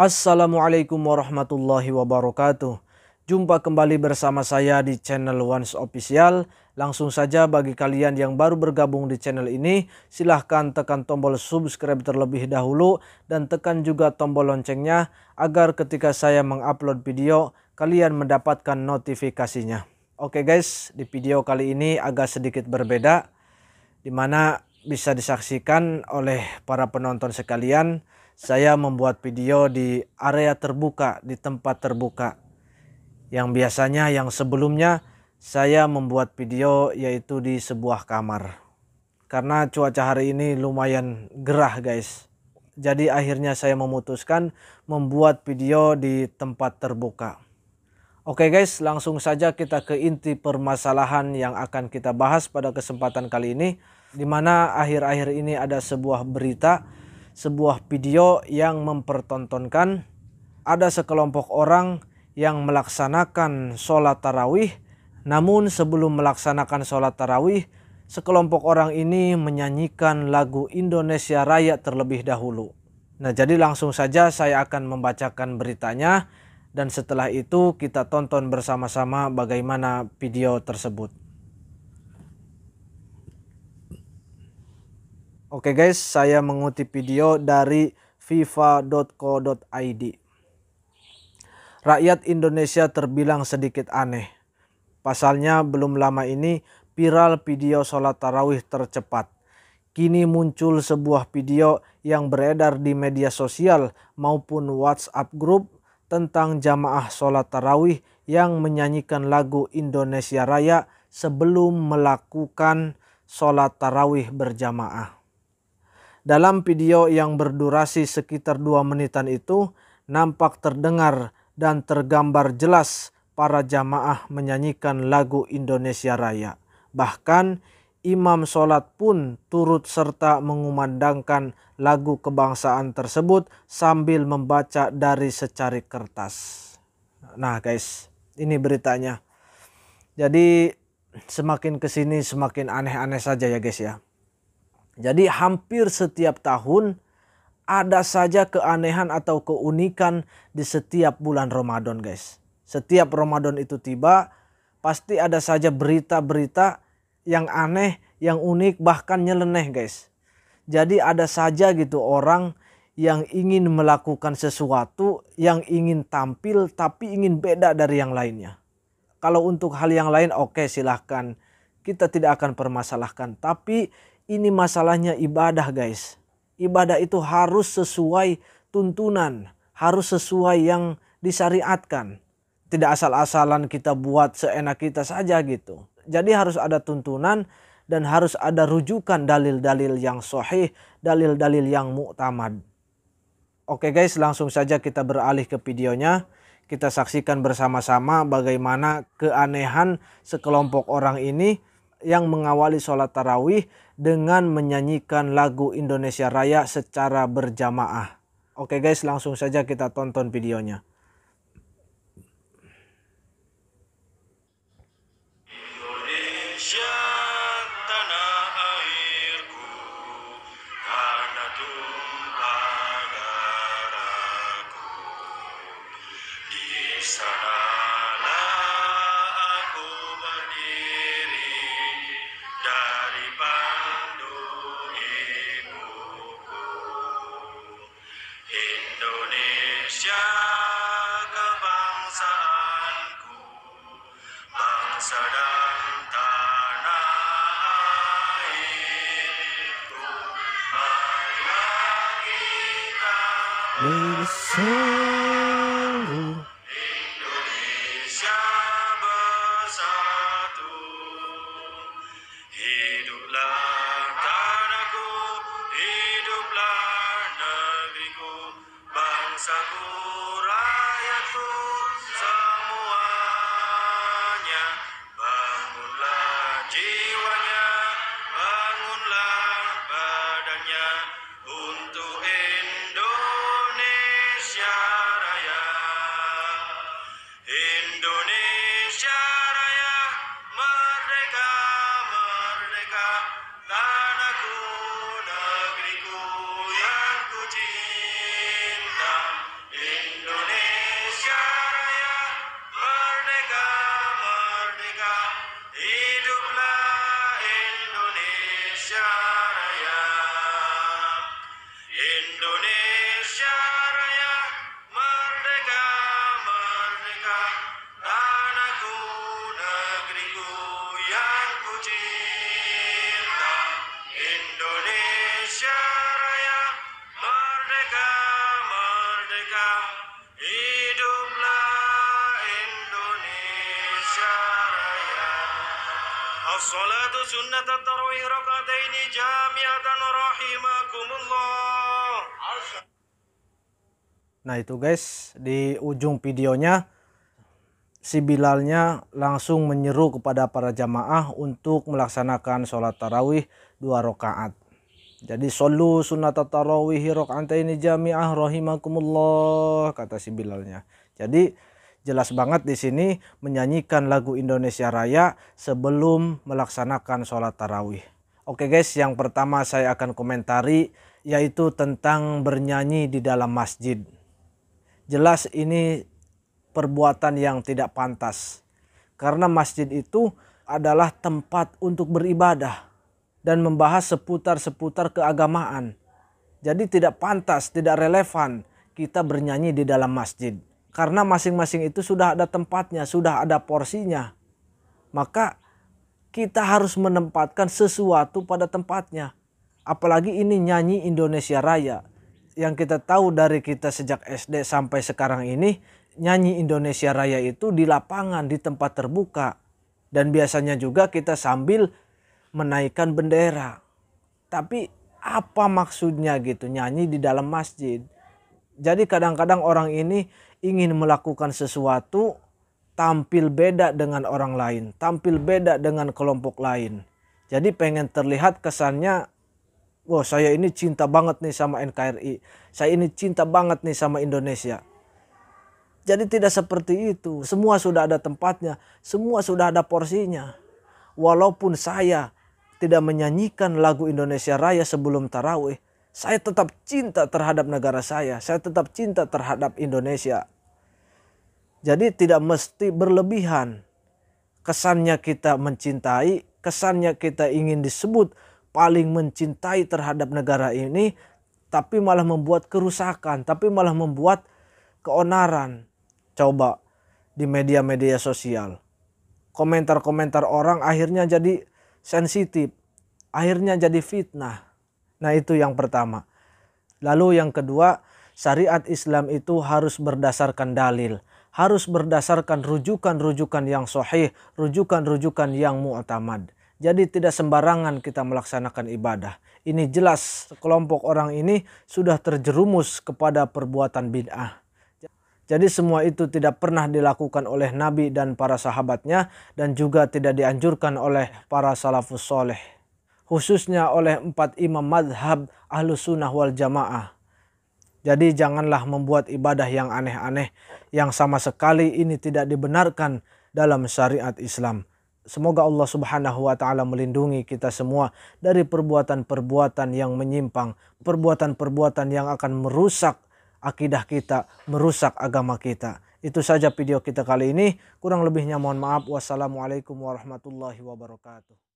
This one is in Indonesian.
Assalamualaikum warahmatullahi wabarakatuh. Jumpa kembali bersama saya di channel Once Official. Langsung saja bagi kalian yang baru bergabung di channel ini, silahkan tekan tombol subscribe terlebih dahulu dan tekan juga tombol loncengnya agar ketika saya mengupload video, kalian mendapatkan notifikasinya. Oke guys, di video kali ini agak sedikit berbeda, dimana bisa disaksikan oleh para penonton sekalian saya membuat video di area terbuka, di tempat terbuka. Yang biasanya yang sebelumnya saya membuat video yaitu di sebuah kamar. Karena cuaca hari ini lumayan gerah guys. Jadi akhirnya saya memutuskan membuat video di tempat terbuka. Oke guys, langsung saja kita ke inti permasalahan yang akan kita bahas pada kesempatan kali ini. Dimana akhir-akhir ini ada sebuah berita sebuah video yang mempertontonkan ada sekelompok orang yang melaksanakan sholat tarawih namun sebelum melaksanakan sholat tarawih sekelompok orang ini menyanyikan lagu Indonesia Raya terlebih dahulu. Nah jadi langsung saja saya akan membacakan beritanya dan setelah itu kita tonton bersama-sama bagaimana video tersebut. Oke guys, saya mengutip video dari fifa.co.id. Rakyat Indonesia terbilang sedikit aneh. Pasalnya belum lama ini viral video sholat tarawih tercepat. Kini muncul sebuah video yang beredar di media sosial maupun WhatsApp grup tentang jamaah sholat tarawih yang menyanyikan lagu Indonesia Raya sebelum melakukan sholat tarawih berjamaah. Dalam video yang berdurasi sekitar dua menitan itu, nampak terdengar dan tergambar jelas para jamaah menyanyikan lagu Indonesia Raya. Bahkan imam sholat pun turut serta mengumandangkan lagu kebangsaan tersebut sambil membaca dari secari kertas. Nah guys, ini beritanya. Jadi semakin kesini semakin aneh-aneh saja ya guys ya. Jadi hampir setiap tahun ada saja keanehan atau keunikan di setiap bulan Ramadan guys. Setiap Ramadan itu tiba pasti ada saja berita-berita yang aneh, yang unik bahkan nyeleneh guys. Jadi ada saja gitu orang yang ingin melakukan sesuatu, yang ingin tampil tapi ingin beda dari yang lainnya. Kalau untuk hal yang lain oke okay, silahkan kita tidak akan permasalahkan. Tapi ini masalahnya ibadah guys. Ibadah itu harus sesuai tuntunan, harus sesuai yang disyariatkan. Tidak asal-asalan kita buat seenak kita saja gitu. Jadi harus ada tuntunan dan harus ada rujukan dalil-dalil yang sahih, dalil-dalil yang muktamad. Oke guys, langsung saja kita beralih ke videonya. Kita saksikan bersama-sama bagaimana keanehan sekelompok orang ini yang mengawali sholat tarawih dengan menyanyikan lagu Indonesia Raya secara berjamaah. Oke guys langsung saja kita tonton videonya. sedang tanah airku Marilah kita berseru Indonesia bersatu Hiduplah tanahku Hiduplah Nabiku, Bangsaku Nah itu guys di ujung videonya si Bilalnya langsung menyeru kepada para jamaah untuk melaksanakan sholat tarawih dua rakaat. Jadi solu sunat tarawih ini jami'ah rohimakumullah kata si Bilalnya. Jadi jelas banget di sini menyanyikan lagu Indonesia Raya sebelum melaksanakan sholat tarawih. Oke guys, yang pertama saya akan komentari yaitu tentang bernyanyi di dalam masjid. Jelas ini perbuatan yang tidak pantas. Karena masjid itu adalah tempat untuk beribadah dan membahas seputar-seputar keagamaan. Jadi tidak pantas, tidak relevan kita bernyanyi di dalam masjid. Karena masing-masing itu sudah ada tempatnya, sudah ada porsinya. Maka kita harus menempatkan sesuatu pada tempatnya. Apalagi ini nyanyi Indonesia Raya. Yang kita tahu dari kita sejak SD sampai sekarang ini, nyanyi Indonesia Raya itu di lapangan, di tempat terbuka. Dan biasanya juga kita sambil menaikkan bendera. Tapi apa maksudnya gitu nyanyi di dalam masjid? Jadi kadang-kadang orang ini ingin melakukan sesuatu tampil beda dengan orang lain, tampil beda dengan kelompok lain. Jadi pengen terlihat kesannya, wah saya ini cinta banget nih sama NKRI, saya ini cinta banget nih sama Indonesia. Jadi tidak seperti itu, semua sudah ada tempatnya, semua sudah ada porsinya. Walaupun saya tidak menyanyikan lagu Indonesia Raya sebelum tarawih, saya tetap cinta terhadap negara saya, saya tetap cinta terhadap Indonesia. Jadi tidak mesti berlebihan. Kesannya kita mencintai, kesannya kita ingin disebut paling mencintai terhadap negara ini, tapi malah membuat kerusakan, tapi malah membuat keonaran. Coba di media-media sosial. Komentar-komentar orang akhirnya jadi sensitif, akhirnya jadi fitnah. Nah, itu yang pertama. Lalu yang kedua, syariat Islam itu harus berdasarkan dalil, harus berdasarkan rujukan-rujukan yang sahih, rujukan-rujukan yang mu'tamad. Jadi tidak sembarangan kita melaksanakan ibadah. Ini jelas kelompok orang ini sudah terjerumus kepada perbuatan bid'ah. Jadi semua itu tidak pernah dilakukan oleh Nabi dan para sahabatnya dan juga tidak dianjurkan oleh para salafus soleh. Khususnya oleh empat imam madhab ahlu sunnah wal jamaah. Jadi janganlah membuat ibadah yang aneh-aneh yang sama sekali ini tidak dibenarkan dalam syariat Islam. Semoga Allah Subhanahu wa taala melindungi kita semua dari perbuatan-perbuatan yang menyimpang, perbuatan-perbuatan yang akan merusak akidah kita, merusak agama kita. Itu saja video kita kali ini. Kurang lebihnya mohon maaf. Wassalamualaikum warahmatullahi wabarakatuh.